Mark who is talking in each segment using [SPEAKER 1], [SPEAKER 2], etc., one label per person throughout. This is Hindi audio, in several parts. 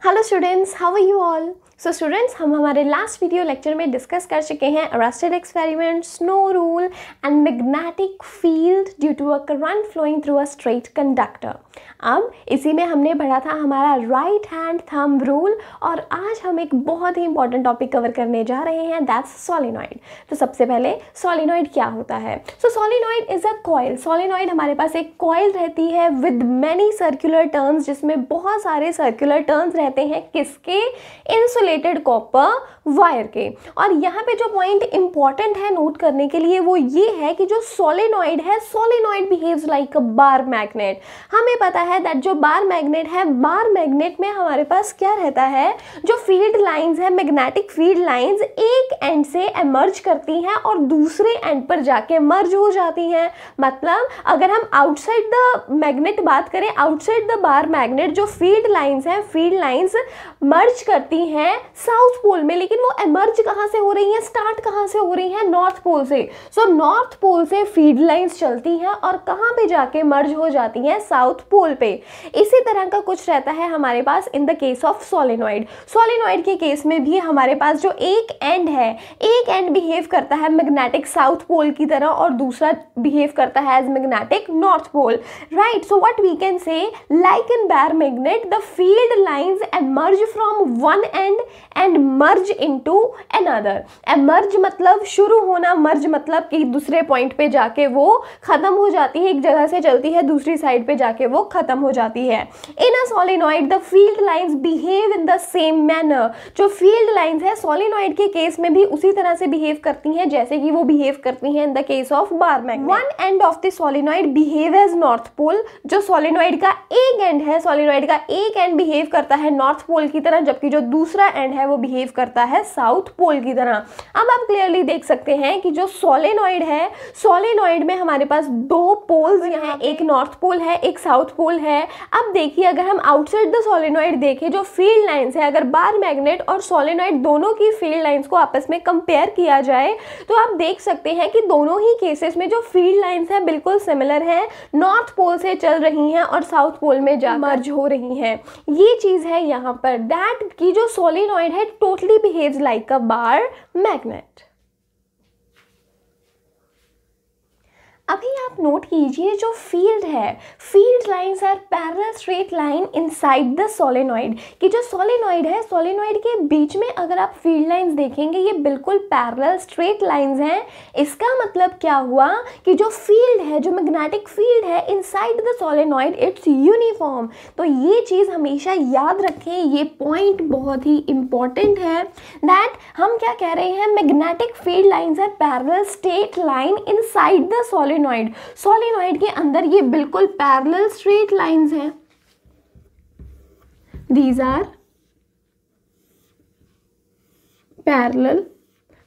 [SPEAKER 1] Hello students, how are you all? So so students हम हमारे लास्ट वीडियो लेक्चर में डिस्कस कर चुके हैं arrested experiment snow rule and magnetic field due to a current flowing through a straight conductor अब इसी में हमने पढ़ा था हमारा राइट हैंड थंब रूल और आज हम एक बहुत ही इंपॉर्टेंट टॉपिक कवर करने जा रहे हैं दैट्स सोलिनॉइड तो सबसे पहले सोलिनॉइड क्या होता है so solenoid is a coil solenoid हमारे पास एक कॉयल रहती है विद मैनी सर्क्यूलर टर्न्स जिसमें बहुत सारे सर्कुलर टर्न्स रहते हैं किसके इंसुलेट isolated copper वायर के और यहाँ पे जो पॉइंट इंपॉर्टेंट है नोट करने के लिए वो ये है कि जो सोलेनॉइड है solenoid behaves like a bar magnet हमें पता है दैट जो बार मैग्नेट है बार मैग्नेट में हमारे पास क्या रहता है जो फील्ड लाइंस है मैग्नेटिक फील्ड लाइंस एक एंड से एमर्ज करती हैं और दूसरे एंड पर जाके मर्ज हो जाती हैं मतलब अगर हम आउटसाइड द मैग्नेट बात करें आउटसाइड द बार मैग्नेट जो फील्ड लाइन्स हैं फील्ड लाइन्स मर्ज करती हैं साउथ पोल में लेकिन लेकिन वो एमर्ज कहाँ से हो रही हैं स्टार्ट कहाँ से हो रही हैं नॉर्थ पोल से सो नॉर्थ पोल से फीड लाइन्स चलती हैं और कहाँ पे जाके मर्ज हो जाती हैं साउथ पोल पे इसी तरह का कुछ रहता है हमारे पास in the case of solenoid solenoid के केस में भी हमारे पास जो एक एंड है एक एंड बिहेव करता है मैग्नेटिक साउथ पोल की तरह और दूसरा बिहेव करता है as magnetic north pole right so what we can say like in bar magnet the field lines end merge from one end and merge in into another emerge मतलब शुरू होना मर्ज मतलब कि दूसरे पॉइंट पे जाके वो ख़त्म हो जाती है एक जगह से चलती है दूसरी साइड पे जाके वो ख़त्म हो जाती है in a solenoid the field lines behave in the same manner जो फील्ड लाइन्स है सोलिनॉइड के केस में भी उसी तरह से बिहेव करती हैं जैसे कि वो बिहेव करती हैं in the case of bar magnet one end of the solenoid behave as north pole जो सोलिनॉइड का एक एंड है सोलिनॉइड का एक एंड बिहेव करता है नॉर्थ पोल की तरह जबकि जो दूसरा एंड है वो बिहेव करता है होता है साउथ पोल की तरह अब आप क्लियरली देख सकते हैं कि जो सोलेनॉइड है सोलेनॉइड में हमारे पास दो पोल्स यहाँ एक नॉर्थ पोल है एक साउथ पोल है अब देखिए अगर हम आउटसाइड द सोलेनॉइड देखें जो फील्ड लाइन्स है अगर बार मैग्नेट और सोलेनॉइड दोनों की फील्ड लाइन्स को आपस में कंपेयर किया जाए तो आप देख सकते हैं कि दोनों ही केसेस में जो फील्ड लाइन्स हैं बिल्कुल सिमिलर हैं नॉर्थ पोल से चल रही हैं और साउथ पोल में जा मर्ज हो रही हैं ये चीज़ है यहाँ पर दैट की जो सोलिनॉइड है totally behave behaves like a bar magnet. अभी आप नोट कीजिए जो फील्ड है field lines are parallel straight line inside the solenoid कि जो सोलेनॉइड है सोलेनॉइड के बीच में अगर आप फील्ड लाइंस देखेंगे ये बिल्कुल पैरल स्ट्रेट लाइंस हैं इसका मतलब क्या हुआ कि जो फील्ड है जो मैग्नेटिक फील्ड है inside the solenoid it's uniform तो ये चीज़ हमेशा याद रखें ये पॉइंट बहुत ही इम्पॉर्टेंट है दैट हम क्या कह रहे हैं magnetic field lines are parallel straight line in the solid solenoid solenoid के अंदर ये बिल्कुल पैरेलल स्ट्रेट लाइंस हैं these are parallel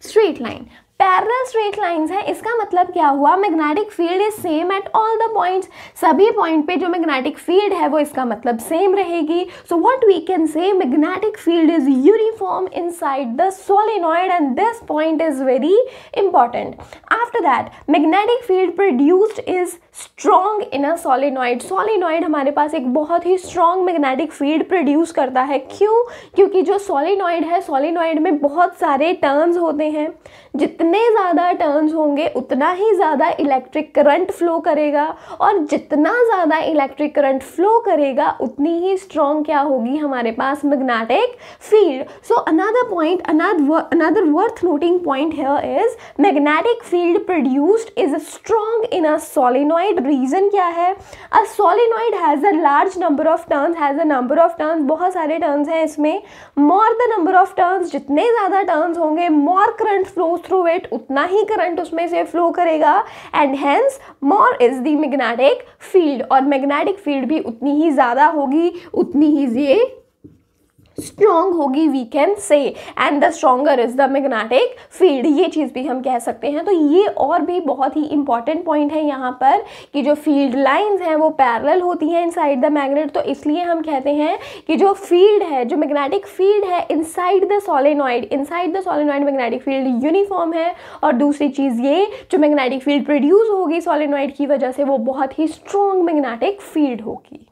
[SPEAKER 1] straight line parallel straight lines हैं इसका मतलब क्या हुआ magnetic field is same at all the points सभी पॉइंट पे जो मैग्नेटिक फील्ड है वो इसका मतलब सेम रहेगी so what we can say magnetic field is uniform inside the solenoid and this point is very important after that magnetic field produced is strong in a solenoid solenoid हमारे पास एक बहुत ही स्ट्रॉन्ग मैग्नेटिक फील्ड प्रोड्यूस करता है क्यों क्योंकि जो सॉलिनॉइड है सॉलिनॉइड में बहुत सारे टर्न्स होते हैं जितने ज़्यादा टर्न्स होंगे उतना ही ज़्यादा इलेक्ट्रिक करंट फ्लो करेगा और जितना ज़्यादा इलेक्ट्रिक करंट फ्लो करेगा उतनी ही स्ट्रॉन्ग क्या होगी हमारे पास magnetic field so another point another worth noting point है is magnetic field field produced is strong in a solenoid reason क्या है a solenoid has a large number of turns has a number of turns बहुत सारे टर्न्स हैं इसमें more the number of turns जितने ज़्यादा टर्न्स होंगे more current flow through it उतना ही करंट उसमें से फ्लो करेगा and hence more is the magnetic field और मैग्नेटिक फील्ड भी उतनी ही ज़्यादा होगी उतनी ही ये स्ट्रॉन्ग होगी we can say and the stronger is the magnetic field ये चीज़ भी हम कह सकते हैं तो ये और भी बहुत ही इंपॉर्टेंट पॉइंट है यहाँ पर कि जो फील्ड लाइंस हैं वो पैरल होती हैं इनसाइड द मैग्नेट तो इसलिए हम कहते हैं कि जो फील्ड है जो मैग्नेटिक फील्ड है inside the solenoid inside the solenoid magnetic field uniform है और दूसरी चीज़ ये जो मैग्नेटिक फील्ड प्रोड्यूस होगी सोलिनॉइड की वजह से वो बहुत ही स्ट्रॉन्ग मैग्नेटिक फील्ड होगी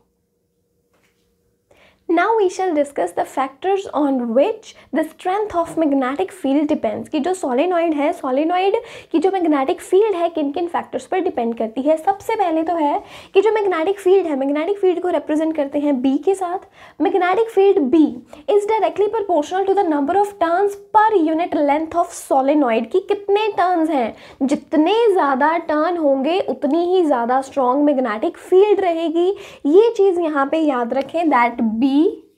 [SPEAKER 1] now we shall discuss the factors on which the strength of magnetic field depends कि जो सोलिनॉइड है सोलिनॉइड की जो मैग्नेटिक फील्ड है किन किन फैक्टर्स पर डिपेंड करती है सबसे पहले तो है कि जो मैग्नेटिक फील्ड है मैग्नेटिक फील्ड को रिप्रेजेंट करते हैं बी के साथ magnetic field B is directly proportional to the number of turns per unit length of solenoid की कितने टर्न्स हैं जितने ज़्यादा टर्न होंगे उतनी ही ज़्यादा स्ट्रॉन्ग मैग्नेटिक फील्ड रहेगी ये चीज़ यहाँ पे याद रखें that B lagi.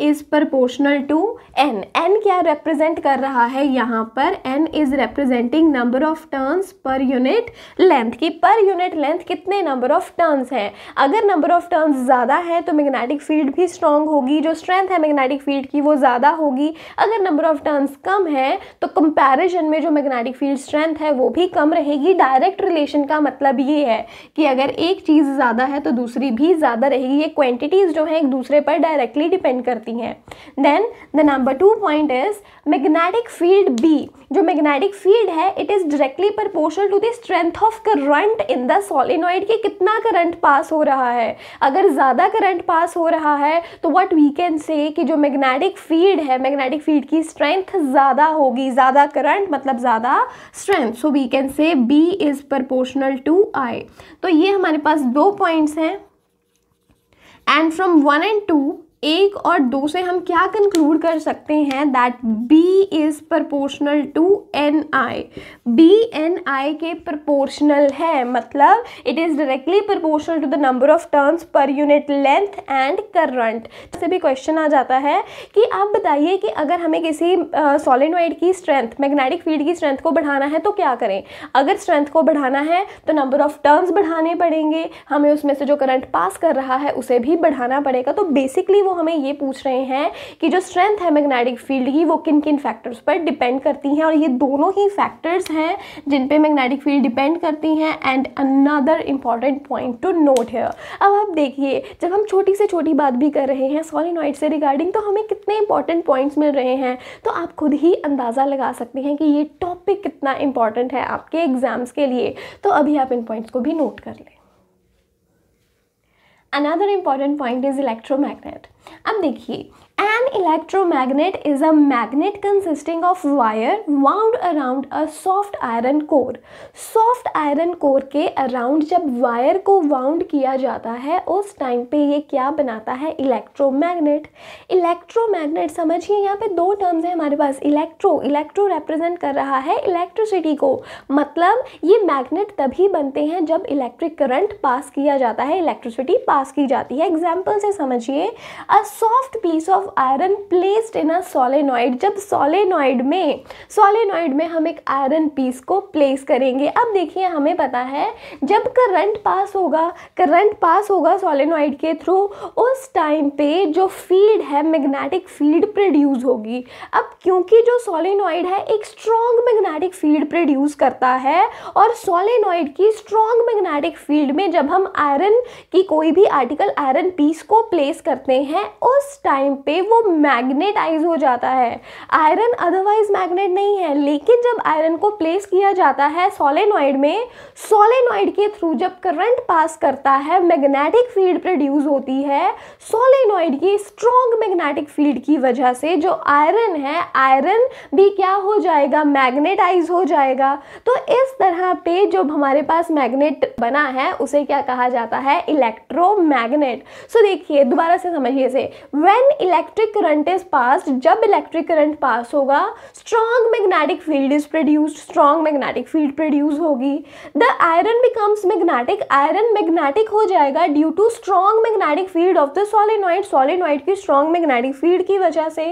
[SPEAKER 1] Is proportional to N N क्या रिप्रेजेंट कर रहा है यहाँ पर N is representing number of turns per unit length की पर यूनिट लेंथ कितने नंबर ऑफ टर्न्स हैं अगर नंबर ऑफ टर्न्स ज़्यादा है तो मैग्नेटिक फील्ड भी स्ट्रॉन्ग होगी जो स्ट्रेंथ है मैग्नेटिक फील्ड की वो ज़्यादा होगी अगर नंबर ऑफ टर्न्स कम है तो कंपेरिजन में जो मैग्नेटिक फील्ड स्ट्रेंथ है वो भी कम रहेगी डायरेक्ट रिलेशन का मतलब ये है कि अगर एक चीज़ ज़्यादा है तो दूसरी भी ज़्यादा रहेगी ये क्वान्टिटीज़ जो हैं एक दूसरे पर डायरेक्टली डिपेंड करती करती हैं then the number two point is magnetic field B जो मैग्नेटिक फील्ड है it is directly proportional to the strength of current in the solenoid के कितना करंट पास हो रहा है अगर ज़्यादा करंट पास हो रहा है तो वट वी कैन से कि जो मैग्नेटिक फील्ड है मैग्नेटिक फील्ड की स्ट्रेंथ ज़्यादा होगी ज़्यादा करंट मतलब ज़्यादा strength so we can say B is proportional to I तो ये हमारे पास दो पॉइंट्स हैं and from one and two एक और दो से हम क्या कंक्लूड कर सकते हैं that B is proportional to N I B N I के प्रपोर्शनल है मतलब it is directly proportional to the number of terms per unit length and current से भी क्वेश्चन आ जाता है कि आप बताइए कि अगर हमें किसी सॉलिनवाइड uh, की स्ट्रेंथ मैग्नेटिक फील्ड की स्ट्रेंथ को बढ़ाना है तो क्या करें अगर स्ट्रेंथ को बढ़ाना है तो नंबर ऑफ टर्म्स बढ़ाने पड़ेंगे हमें उसमें से जो करंट पास कर रहा है उसे भी बढ़ाना पड़ेगा तो बेसिकली वो वो हमें ये पूछ रहे हैं कि जो स्ट्रेंथ है मैग्नेटिक फील्ड की वो किन किन फैक्टर्स पर डिपेंड करती हैं और ये दोनों ही फैक्टर्स हैं जिन पे मैग्नेटिक फील्ड डिपेंड करती हैं and another important point to note है अब आप देखिए जब हम छोटी से छोटी बात भी कर रहे हैं सॉलिनॉइड से रिगार्डिंग तो हमें कितने इंपॉर्टेंट पॉइंट्स मिल रहे हैं तो आप खुद ही अंदाज़ा लगा सकते हैं कि ये टॉपिक कितना इंपॉर्टेंट है आपके एग्ज़ाम्स के लिए तो अभी आप इन पॉइंट्स को भी नोट कर लें another important point is electromagnet अब देखिए An electromagnet is a magnet consisting of wire wound around a soft iron core. Soft iron core के around जब wire को wound किया जाता है उस time पे ये क्या बनाता है electromagnet. Electromagnet समझिए यहाँ पे दो terms हैं हमारे पास electro electro represent कर रहा है electricity को मतलब ये magnet तभी बनते हैं जब electric current पास किया जाता है electricity पास की जाती है एग्जाम्पल से समझिए a soft piece of iron placed in a solenoid जब सोलेनॉइड में सोलेनॉइड में हम एक आयरन पीस को प्लेस करेंगे अब देखिए हमें पता है जब करंट पास होगा करंट पास होगा सोलेनॉइड के थ्रू उस टाइम पे जो फील्ड है मैग्नेटिक फील्ड प्रोड्यूस होगी अब क्योंकि जो सोलेनॉइड है एक स्ट्रॉन्ग मैग्नेटिक फील्ड प्रोड्यूस करता है और सोलेनॉइड की स्ट्रॉन्ग मैग्नेटिक फील्ड में जब हम आयरन की कोई भी आर्टिकल आयरन पीस को प्लेस करते हैं उस टाइम पे वो मैग्नेटाइज हो जाता है आयरन अदरवाइज मैग्नेट नहीं है लेकिन जब आयरन को प्लेस किया जाता है सोलेनॉइड में सोलेनॉइड के थ्रू जब करंट पास करता है मैग्नेटिक फील्ड प्रोड्यूस होती है सोलेनॉइड की स्ट्रॉन्ग मैग्नेटिक फील्ड की वजह से जो आयरन है आयरन भी क्या हो जाएगा मैग्नेटाइज हो जाएगा तो इस तरह पे जब हमारे पास मैग्नेट बना है उसे क्या कहा जाता है इलेक्ट्रोमैग्नेट सो देखिए दोबारा से समझिए से when electro electric current is pass जब इलेक्ट्रिक करंट पास होगा strong magnetic field is produced strong magnetic field produce होगी the iron becomes magnetic iron magnetic हो जाएगा due to strong magnetic field of the solenoid solenoid की स्ट्रॉन्ग मैग्नेटिक फील्ड की वजह से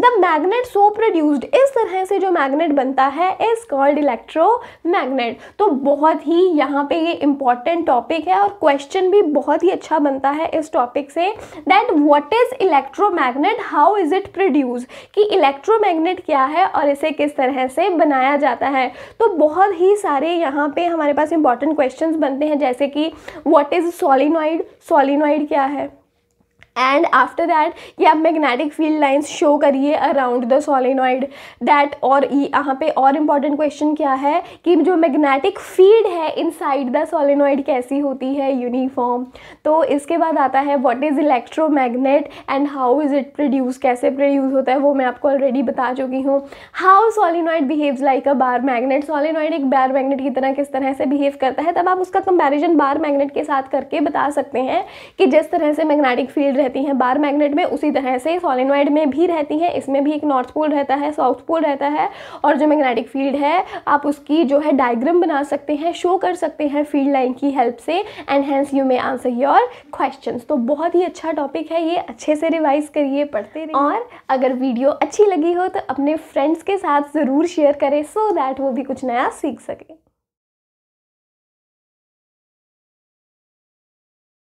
[SPEAKER 1] द मैग्नेट सो प्रोड्यूस्ड इस तरह से जो मैग्नेट बनता है इज कॉल्ड इलेक्ट्रो मैग्नेट तो बहुत ही यहाँ पे ये इंपॉर्टेंट टॉपिक है और क्वेश्चन भी बहुत ही अच्छा बनता है इस टॉपिक से that what is electro magnet magnet how is it produce कि इलेक्ट्रोमैग्नेट क्या है और इसे किस तरह से बनाया जाता है तो बहुत ही सारे यहाँ पे हमारे पास इंपॉर्टेंट क्वेश्चंस बनते हैं जैसे कि व्हाट इज़ सॉलिनॉइड सोलिनॉइड क्या है एंड आफ्टर दैट ये आप मैग्नेटिक फील्ड लाइन्स शो करिए अराउंड द सोलिनॉइड दैट और यहाँ पे और इम्पॉर्टेंट क्वेश्चन क्या है कि जो मैग्नेटिक फील्ड है इन साइड द सोलिनॉइड कैसी होती है यूनिफॉर्म तो इसके बाद आता है what is electro magnet and how is it produce कैसे प्रोड्यूस होता है वो मैं आपको ऑलरेडी बता चुकी हूँ how solenoid behaves like a bar magnet solenoid एक बार मैगनेट की तरह किस तरह से बिहेव करता है तब आप उसका कंपेरिजन बार मैगनेट के साथ करके बता सकते हैं कि जिस तरह से मैग्नेटिक फील्ड रहती हैं बार मैग्नेट में उसी तरह से सॉलिनॉइड में भी रहती हैं इसमें भी एक नॉर्थ पोल रहता है साउथ पोल रहता है और जो मैग्नेटिक फील्ड है आप उसकी जो है डायग्राम बना सकते हैं शो कर सकते हैं फील्ड लाइन की हेल्प से and hence you may answer your question तो बहुत ही अच्छा टॉपिक है ये अच्छे से रिवाइज करिए पढ़ते रहिए और अगर वीडियो अच्छी लगी हो तो अपने फ्रेंड्स के साथ ज़रूर शेयर करें सो so दैट वो भी कुछ नया सीख सके